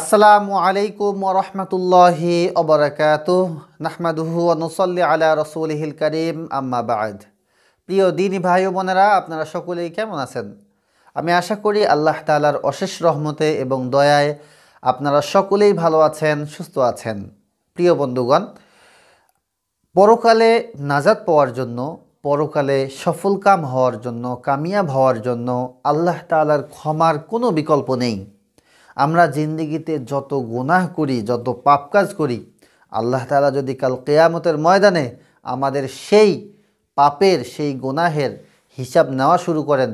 আসসালামু আলাইকুম রহমতুল্লাহি অবরাকাত নাহমাদুহু অনুসল্লি আলা রসুলহিল করিম আম্মা বাদ প্রিয় দিনী ভাই বোনেরা আপনারা সকলেই কেমন আছেন আমি আশা করি আল্লাহ তালার অশেষ রহমতে এবং দয়ায় আপনারা সকলেই ভালো আছেন সুস্থ আছেন প্রিয় বন্ধুগণ পরকালে নাজাদ পাওয়ার জন্য পরকালে সফল কাম হওয়ার জন্য কামিয়াব হওয়ার জন্য আল্লাহ তালার ক্ষমার কোনো বিকল্প নেই আমরা জিন্দিগিতে যত গুনাহ করি যত পাপ কাজ করি আল্লাহ তালা যদি কাল কেয়ামতের ময়দানে আমাদের সেই পাপের সেই গুনাহের হিসাব নেওয়া শুরু করেন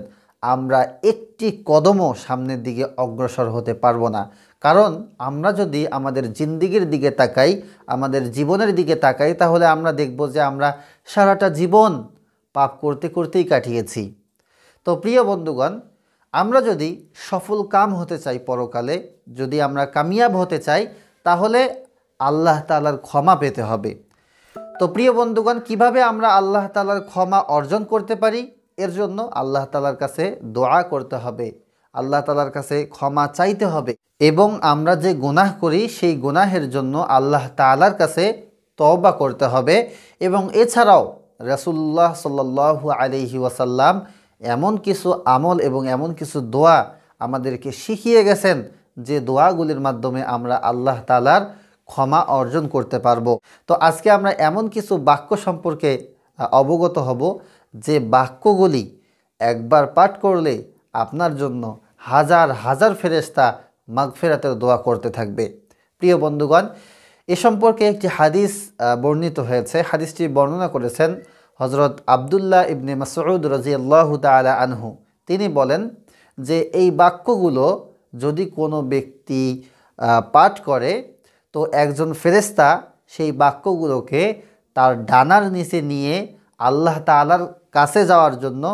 আমরা একটি কদমও সামনের দিকে অগ্রসর হতে পারবো না কারণ আমরা যদি আমাদের জিন্দিগির দিকে তাকাই আমাদের জীবনের দিকে তাকাই তাহলে আমরা দেখব যে আমরা সারাটা জীবন পাপ করতে করতেই কাটিয়েছি তো প্রিয় বন্ধুগণ আমরা যদি সফল কাম হতে চাই পরকালে যদি আমরা কামিয়াব হতে চাই তাহলে আল্লাহ তালার ক্ষমা পেতে হবে তো প্রিয় বন্ধুগণ কিভাবে আমরা আল্লাহ তালার ক্ষমা অর্জন করতে পারি এর জন্য আল্লাহ তালার কাছে দোয়া করতে হবে আল্লাহ তালার কাছে ক্ষমা চাইতে হবে এবং আমরা যে গুনাহ করি সেই গুনাহের জন্য আল্লাহ তালার কাছে তওবা করতে হবে এবং এছাড়াও রসুল্লাহ সাল্লু আলিহি ওয়াসাল্লাম এমন কিছু আমল এবং এমন কিছু দোয়া আমাদেরকে শিখিয়ে গেছেন যে দোয়াগুলির মাধ্যমে আমরা আল্লাহ তালার ক্ষমা অর্জন করতে পারবো তো আজকে আমরা এমন কিছু বাক্য সম্পর্কে অবগত হব যে বাক্যগুলি একবার পাঠ করলে আপনার জন্য হাজার হাজার ফেরেস্তা মাগফেরাতের দোয়া করতে থাকবে প্রিয় বন্ধুগণ এ সম্পর্কে একটি হাদিস বর্ণিত হয়েছে হাদিসটি বর্ণনা করেছেন হজরত আবদুল্লাহ ইবনে মাসউদ রাজিয়াল্লাহু তালা আনহু তিনি বলেন যে এই বাক্যগুলো যদি কোনো ব্যক্তি পাঠ করে তো একজন ফেরেস্তা সেই বাক্যগুলোকে তার ডানার নিচে নিয়ে আল্লাহ তালার কাছে যাওয়ার জন্য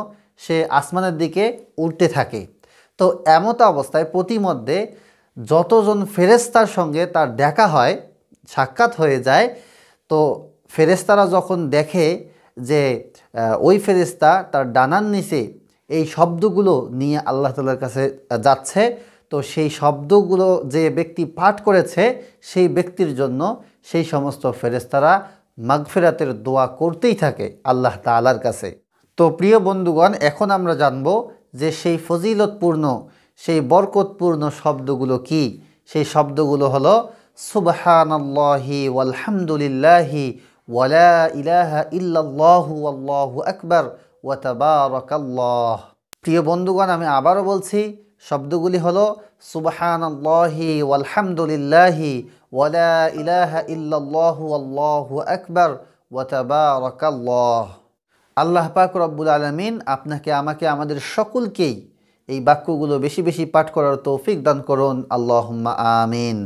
সে আসমানের দিকে উঠতে থাকে তো এমত অবস্থায় প্রতিমধ্যে যতজন ফেরেস্তার সঙ্গে তার দেখা হয় সাক্ষাৎ হয়ে যায় তো ফেরেস্তারা যখন দেখে যে ওই ফেরিস্তা তার ডানার নিচে এই শব্দগুলো নিয়ে আল্লাহ তালার কাছে যাচ্ছে তো সেই শব্দগুলো যে ব্যক্তি পাঠ করেছে সেই ব্যক্তির জন্য সেই সমস্ত ফেরেস্তারা মাগফেরাতের দোয়া করতেই থাকে আল্লাহ তালার কাছে তো প্রিয় বন্ধুগণ এখন আমরা জানব যে সেই ফজিলতপূর্ণ সেই বরকতপূর্ণ শব্দগুলো কি সেই শব্দগুলো হলো সুবহানাল্লাহি আলহামদুলিল্লাহি ওয়ালা ইলাহা ইল্লাল্লাহু আল্লাহু আকবার ওয়াতাবারাকাল্লাহ প্রিয় বন্ধুগণ আমি আবারও বলছি শব্দগুলি হলো সুবহানাল্লাহি ওয়ালহামদুলিল্লাহি ওয়ালা ইলাহা ইল্লাল্লাহু আল্লাহু আকবার ওয়াতাবারাকাল্লাহ আল্লাহ পাক রব্বুল আলমিন আপনাকে আমাকে আমাদের সকলকেই এই বাক্যগুলো বেশি বেশি পাঠ করার তৌফিক দান করুন আল্লাহম্মা আমিন